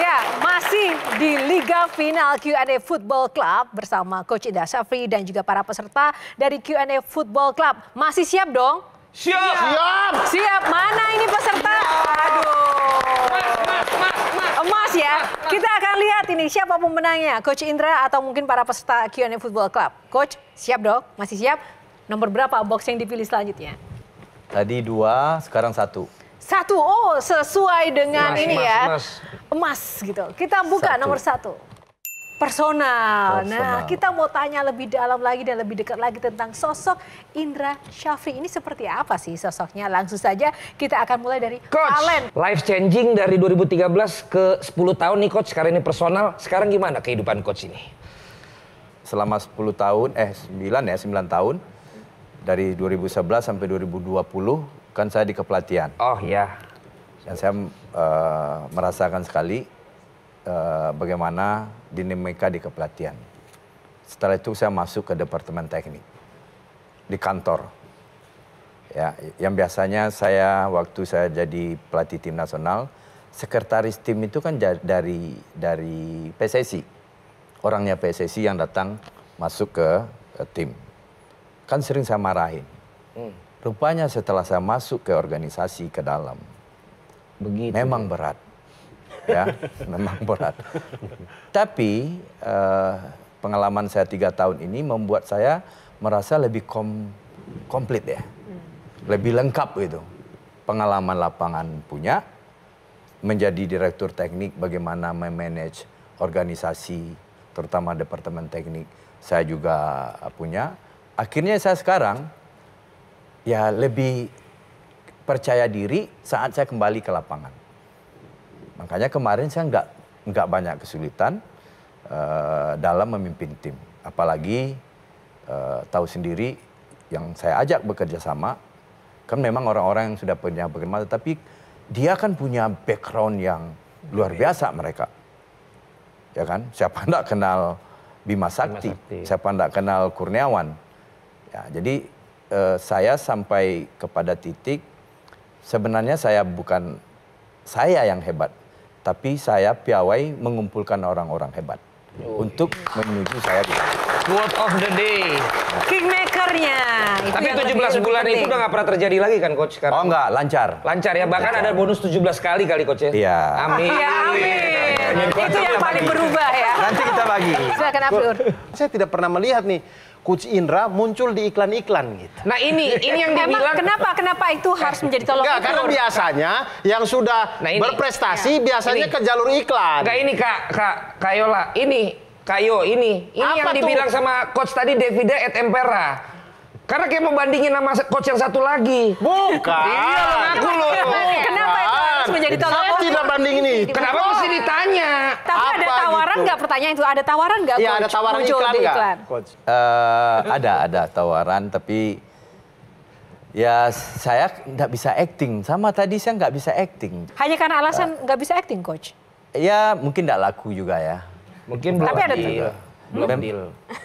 Ya, masih di Liga Final Q&A Football Club bersama Coach Ida Safri dan juga para peserta dari Q&A Football Club. Masih siap dong? Siap. Siap. Siap. Mana ini peserta? Siap. Aduh. Emas ya. Kita akan lihat ini siapa pemenangnya, Coach Indra atau mungkin para peserta Q&A Football Club. Coach, siap dong? Masih siap? Nomor berapa box yang dipilih selanjutnya? Tadi dua, sekarang satu. Satu, oh sesuai dengan mas, ini mas, ya. Mas. Emas gitu. Kita buka satu. nomor satu. Personal. Nah, personal. Nah, kita mau tanya lebih dalam lagi dan lebih dekat lagi tentang sosok Indra Syafri. Ini seperti apa sih sosoknya? Langsung saja kita akan mulai dari Coach, Alan Life changing dari 2013 ke 10 tahun nih Coach. Sekarang ini personal. Sekarang gimana kehidupan Coach ini? Selama 10 tahun, eh 9 ya, 9 tahun. Dari 2011 sampai 2020 kan saya di kepelatihan. Oh ya. Dan saya uh, merasakan sekali uh, bagaimana dinamika di kepelatihan. Setelah itu saya masuk ke departemen teknik di kantor. Ya, yang biasanya saya waktu saya jadi pelatih tim nasional, sekretaris tim itu kan dari dari PSSI. Orangnya PSSI yang datang masuk ke, ke tim. Kan sering saya marahin. Hmm Rupanya setelah saya masuk ke organisasi ke dalam, Begitu. memang ya? berat, ya, memang berat. Tapi eh, pengalaman saya tiga tahun ini membuat saya merasa lebih kom komplit ya, hmm. lebih lengkap itu. Pengalaman lapangan punya, menjadi direktur teknik bagaimana memanage organisasi, terutama departemen teknik saya juga punya. Akhirnya saya sekarang ya lebih percaya diri saat saya kembali ke lapangan. Makanya kemarin saya nggak nggak banyak kesulitan uh, dalam memimpin tim, apalagi uh, tahu sendiri yang saya ajak bekerja sama kan memang orang-orang yang sudah punya pengalaman, tapi dia kan punya background yang luar biasa mereka, ya kan? Siapa nggak kenal Bima Sakti, Bima Sakti. siapa nggak kenal Kurniawan, ya jadi Eh, saya sampai kepada titik sebenarnya saya bukan saya yang hebat, tapi saya piawai mengumpulkan orang-orang hebat oh. untuk iya. menuju saya di Quote of the day. Kingmakernya. Itu Tapi 17 bulan lebih itu udah nggak pernah terjadi lagi kan coach Karena Oh enggak, lancar. Lancar ya, bahkan lancar. ada bonus 17 kali kali coach ya. Iya. Amin. Ya, amin itu yang paling berubah ya. Nanti kita bagi. Silakan Abdur. Saya tidak pernah melihat nih Coach Indra muncul di iklan-iklan gitu. Nah ini, ini yang dia bilang. kenapa, kenapa itu eh, harus menjadi tolong Enggak, karena biasanya yang sudah nah, ini, berprestasi ya. biasanya ini. ke jalur iklan. Enggak ini Kak, Kak Kayola, ini Kayo ini. Ini Apa yang dibilang tuh? sama coach tadi Davida et Empera. Karena kayak mau bandingin sama coach yang satu lagi. Bukan. Iya, aku loh ditolak saya tidak oh, banding iya. ini iya. kenapa mesti oh. ditanya tapi ada tawaran gitu? nggak pertanyaan itu ada tawaran nggak iya ada tawaran iklan, iklan? Eh, ada ada tawaran tapi Ya saya nggak bisa acting. Sama tadi saya nggak bisa acting. Hanya karena alasan eh. nggak bisa acting, coach? Ya mungkin nggak laku juga ya. Mungkin belum. Tapi ada juga belum deal.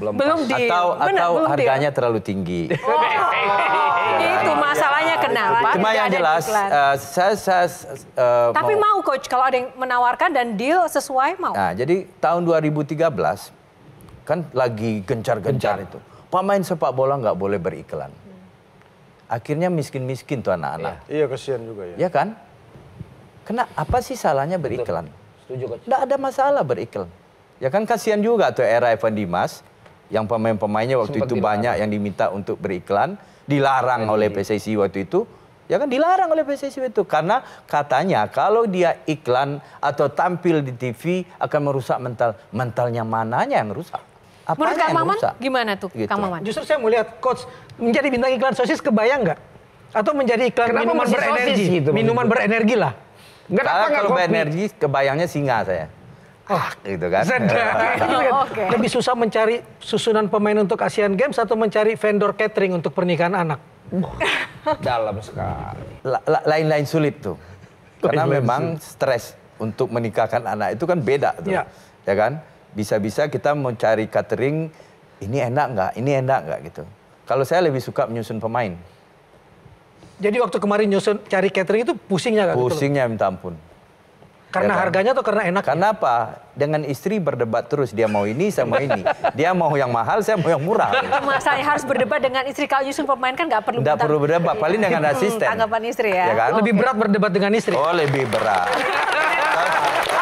Belum, belum deal. Atau, Benar, atau belum harganya deal. terlalu tinggi. Oh, Oh. itu masalahnya kenapa? Cuma yang jelas, uh, saya, saya uh, Tapi mau. mau Coach, kalau ada yang menawarkan dan deal sesuai mau? Nah, jadi tahun 2013, kan lagi gencar-gencar itu. Pemain sepak bola nggak boleh beriklan. Akhirnya miskin-miskin tuh anak-anak. Iya, iya kasihan juga ya. Iya kan? Kena apa sih salahnya beriklan? Tidak ada masalah beriklan. Ya kan kasihan juga tuh era Evan Dimas yang pemain-pemainnya waktu Sempat itu dilarang. banyak yang diminta untuk beriklan, dilarang Jadi, iya, oleh iya. PSSI waktu itu. Ya kan dilarang oleh PSSI itu karena katanya kalau dia iklan atau tampil di TV akan merusak mental. Mentalnya mananya yang rusak? Apa Menurut Kang Maman rusak? gimana tuh gitu. Kang Justru saya melihat coach menjadi bintang iklan sosis kebayang nggak? Atau menjadi iklan Kenapa minuman berenergi? gitu, minuman gitu. berenergi lah. Enggak kalau berenergi kebayangnya singa saya ah gitu kan. oh, okay. Lebih susah mencari susunan pemain untuk Asian Games atau mencari vendor catering untuk pernikahan anak. Uh, dalam sekali. Lain-lain sulit tuh. Karena Lain -lain memang stres untuk menikahkan anak itu kan beda tuh. Ya, ya kan? Bisa-bisa kita mencari catering ini enak nggak, ini enak nggak gitu. Kalau saya lebih suka menyusun pemain. Jadi waktu kemarin nyusun cari catering itu pusingnya gak? Gitu? Pusingnya gitu? minta ampun. Karena ya kan? harganya atau karena enak? Karena apa? Dengan istri berdebat terus dia mau ini saya mau ini. Dia mau yang mahal saya mau yang murah. Cuma saya harus berdebat dengan istri kalau Yusuf pemain kan nggak perlu. Nggak perlu berdebat, paling dengan asisten. Tanggapan istri ya. ya kan? Lebih okay. berat berdebat dengan istri. Oh lebih berat.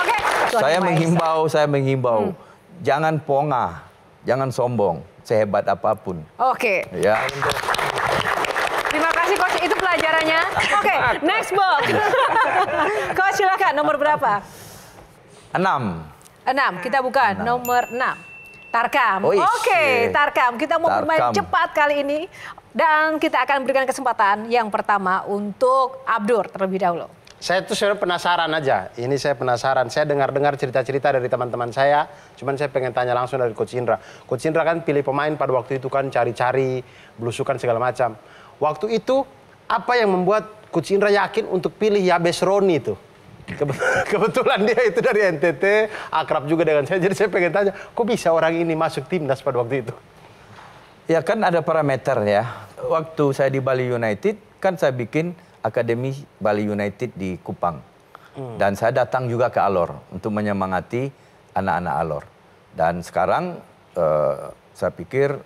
okay. Saya menghimbau, saya menghimbau, hmm. jangan pongah, jangan sombong, sehebat apapun. Oke. Okay. Ya. Terima kasih coach, itu pelajarannya. Oke, okay, next box. coach silakan nomor berapa? Enam. Enam, kita buka enam. nomor enam. Tarkam. Oh, iya. Oke, okay, Tarkam. Kita mau bermain cepat kali ini dan kita akan berikan kesempatan yang pertama untuk Abdur terlebih dahulu. Saya tuh sebenarnya penasaran aja. Ini saya penasaran. Saya dengar-dengar cerita-cerita dari teman-teman saya. Cuman saya pengen tanya langsung dari Coach Indra. Coach Indra kan pilih pemain pada waktu itu kan cari-cari, belusukan segala macam. Waktu itu apa yang membuat Coach Indra yakin untuk pilih Yabes Roni itu? Kebetulan dia itu dari NTT, akrab juga dengan saya. Jadi saya pengen tanya, kok bisa orang ini masuk timnas pada waktu itu? Ya kan ada parameter ya. Waktu saya di Bali United, kan saya bikin Akademi Bali United di Kupang. Hmm. Dan saya datang juga ke Alor untuk menyemangati anak-anak Alor. Dan sekarang eh, saya pikir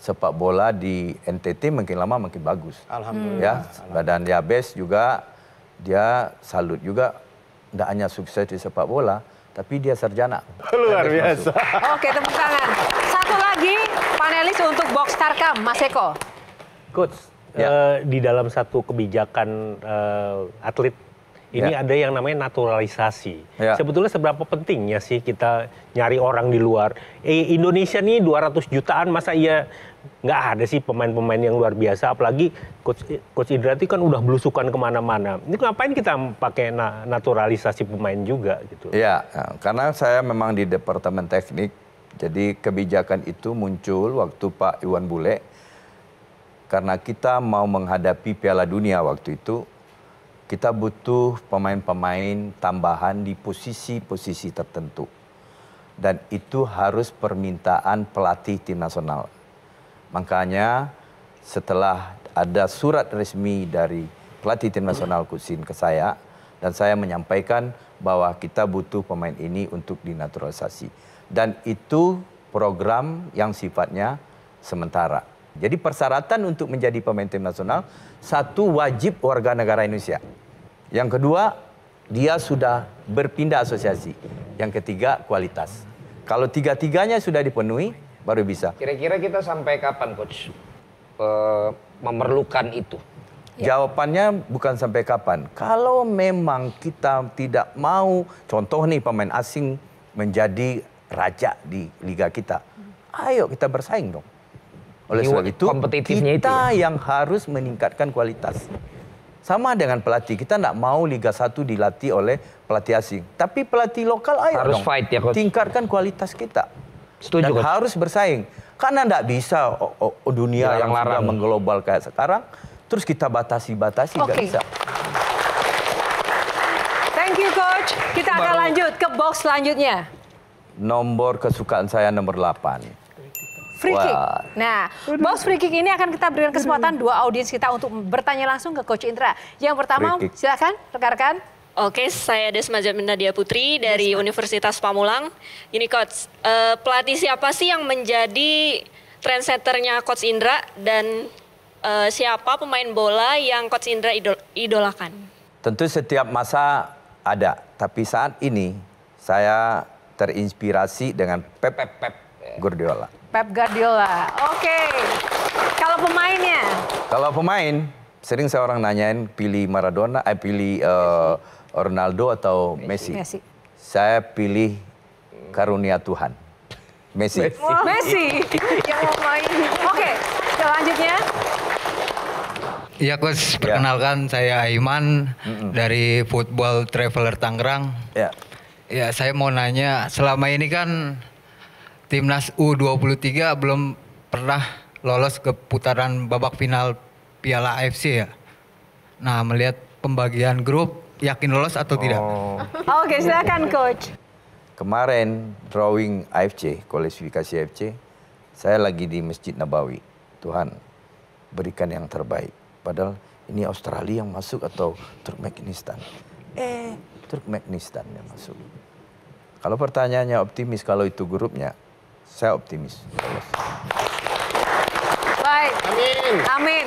sepak bola di NTT makin lama makin bagus. Alhamdulillah. Ya, badan diabetes juga dia salut juga tidak hanya sukses di sepak bola, tapi dia sarjana. Luar biasa. Oke, tepuk tangan. Satu lagi panelis untuk Box Tarkam, Mas Eko. Coach, ya. uh, di dalam satu kebijakan uh, atlet ini ya. ada yang namanya naturalisasi. Ya. Sebetulnya seberapa pentingnya sih kita nyari orang di luar? Eh, Indonesia nih 200 jutaan, masa iya nggak ada sih pemain-pemain yang luar biasa apalagi coach coach Indra itu kan udah belusukan kemana-mana ini ngapain kita pakai na naturalisasi pemain juga gitu iya, ya karena saya memang di departemen teknik jadi kebijakan itu muncul waktu Pak Iwan Bule karena kita mau menghadapi Piala Dunia waktu itu kita butuh pemain-pemain tambahan di posisi-posisi tertentu dan itu harus permintaan pelatih tim nasional Makanya setelah ada surat resmi dari pelatih tim nasional Kusin ke saya dan saya menyampaikan bahwa kita butuh pemain ini untuk dinaturalisasi dan itu program yang sifatnya sementara. Jadi persyaratan untuk menjadi pemain tim nasional satu wajib warga negara Indonesia. Yang kedua, dia sudah berpindah asosiasi. Yang ketiga, kualitas. Kalau tiga-tiganya sudah dipenuhi, baru bisa. Kira-kira kita sampai kapan coach e, memerlukan itu? Ya. Jawabannya bukan sampai kapan. Kalau memang kita tidak mau, contoh nih pemain asing menjadi raja di liga kita, ayo kita bersaing dong. Oleh sebab itu, kompetitifnya kita itu ya? yang harus meningkatkan kualitas. Sama dengan pelatih, kita tidak mau Liga 1 dilatih oleh pelatih asing. Tapi pelatih lokal ayo Harus dong. fight ya coach. Tingkatkan kualitas kita. Setuju, dan kan? harus bersaing. Karena tidak bisa oh, oh, dunia yang, yang larang. mengglobal kayak sekarang, terus kita batasi-batasi, nggak okay. bisa. Thank you coach. Kita akan lanjut ke box selanjutnya. Nomor kesukaan saya nomor 8. Free kick. Nah, box free kick ini akan kita berikan kesempatan dua audiens kita untuk bertanya langsung ke coach Indra. Yang pertama, silakan rekan-rekan. Oke, saya Desma Nadia Putri dari Desma. Universitas Pamulang. Ini coach, uh, pelatih siapa sih yang menjadi trendsetternya coach Indra dan uh, siapa pemain bola yang coach Indra idol idolakan? Tentu setiap masa ada, tapi saat ini saya terinspirasi dengan Pep Pep, Pep Guardiola. Pep Guardiola. Oke. Okay. Kalau pemainnya? Kalau pemain, sering saya orang nanyain pilih Maradona, eh pilih uh, Ronaldo atau Messi? Messi. Saya pilih karunia Tuhan. Messi. Messi. Wow. Messi yang mau main. Oke, okay, selanjutnya. Iya, ya coach, perkenalkan ya. saya Aiman mm -mm. dari Football Traveler Tangerang. Ya. Ya, saya mau nanya, selama ini kan timnas U23 belum pernah lolos ke putaran babak final Piala AFC ya. Nah, melihat pembagian grup yakin lolos atau oh. tidak? Oke, okay, silakan coach. Kemarin drawing AFC, kualifikasi AFC, saya lagi di Masjid Nabawi. Tuhan, berikan yang terbaik. Padahal ini Australia yang masuk atau Turkmenistan? Eh, Turkmenistan yang masuk. Kalau pertanyaannya optimis kalau itu grupnya, saya optimis. Baik. Amin. Amin.